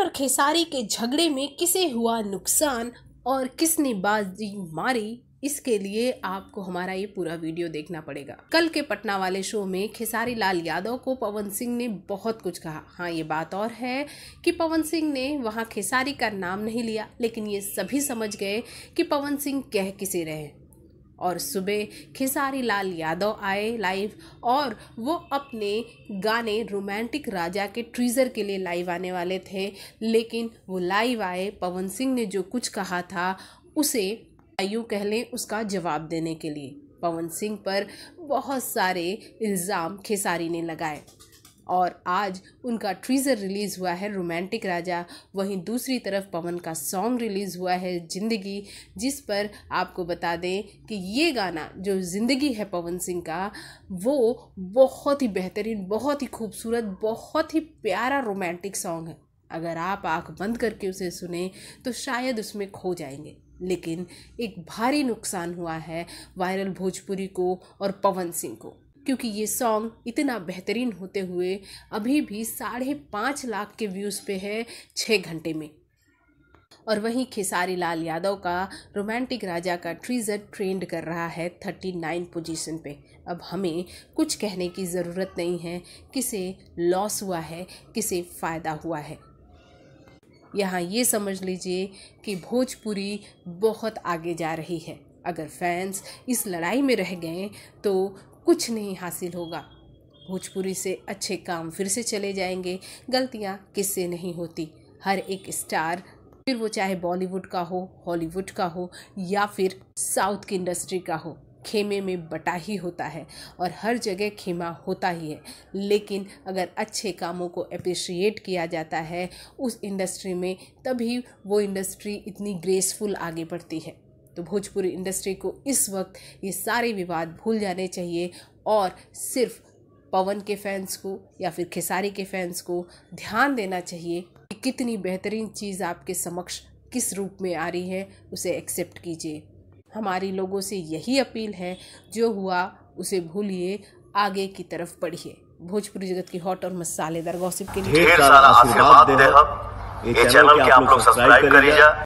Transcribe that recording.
और खेसारी के झगड़े में किसे हुआ नुकसान और किसने बाजी मारी इसके लिए आपको हमारा ये पूरा वीडियो देखना पड़ेगा कल के पटना वाले शो में खेसारी लाल यादव को पवन सिंह ने बहुत कुछ कहा हाँ ये बात और है कि पवन सिंह ने वहाँ खेसारी का नाम नहीं लिया लेकिन ये सभी समझ गए कि पवन सिंह कह किसे रहे और सुबह खेसारी लाल यादव आए लाइव और वो अपने गाने रोमांटिक राजा के ट्रीज़र के लिए लाइव आने वाले थे लेकिन वो लाइव आए पवन सिंह ने जो कुछ कहा था उसे यूँ कह लें उसका जवाब देने के लिए पवन सिंह पर बहुत सारे इल्ज़ाम खेसारी ने लगाए और आज उनका ट्रीज़र रिलीज़ हुआ है रोमांटिक राजा वहीं दूसरी तरफ पवन का सॉन्ग रिलीज़ हुआ है ज़िंदगी जिस पर आपको बता दें कि ये गाना जो ज़िंदगी है पवन सिंह का वो बहुत ही बेहतरीन बहुत ही खूबसूरत बहुत ही प्यारा रोमांटिक सॉन्ग है अगर आप आंख बंद करके उसे सुने तो शायद उसमें खो जाएंगे लेकिन एक भारी नुकसान हुआ है वायरल भोजपुरी को और पवन सिंह को क्योंकि ये सॉन्ग इतना बेहतरीन होते हुए अभी भी साढ़े पाँच लाख के व्यूज़ पे है छः घंटे में और वहीं खेसारी लाल यादव का रोमांटिक राजा का ट्रीजर ट्रेंड कर रहा है थर्टी नाइन पोजिशन पर अब हमें कुछ कहने की ज़रूरत नहीं है किसे लॉस हुआ है किसे फ़ायदा हुआ है यहाँ ये समझ लीजिए कि भोजपुरी बहुत आगे जा रही है अगर फैंस इस लड़ाई में रह गए तो कुछ नहीं हासिल होगा भोजपुरी से अच्छे काम फिर से चले जाएंगे गलतियाँ किससे नहीं होती हर एक स्टार फिर वो चाहे बॉलीवुड का हो हॉलीवुड का हो या फिर साउथ की इंडस्ट्री का हो खेमे में बटा ही होता है और हर जगह खेमा होता ही है लेकिन अगर अच्छे कामों को अप्रिशिएट किया जाता है उस इंडस्ट्री में तभी वो इंडस्ट्री इतनी ग्रेसफुल आगे बढ़ती है तो भोजपुरी इंडस्ट्री को इस वक्त ये सारे विवाद भूल जाने चाहिए और सिर्फ पवन के फैंस को या फिर खेसारी के फैंस को ध्यान देना चाहिए कि कितनी बेहतरीन चीज़ आपके समक्ष किस रूप में आ रही है उसे एक्सेप्ट कीजिए हमारी लोगों से यही अपील है जो हुआ उसे भूलिए आगे की तरफ बढ़िए भोजपुरी जगत की हॉट और मसालेदार गॉसिप के लिए ये चैनल के आप लोग सब्सक्राइब करिएगा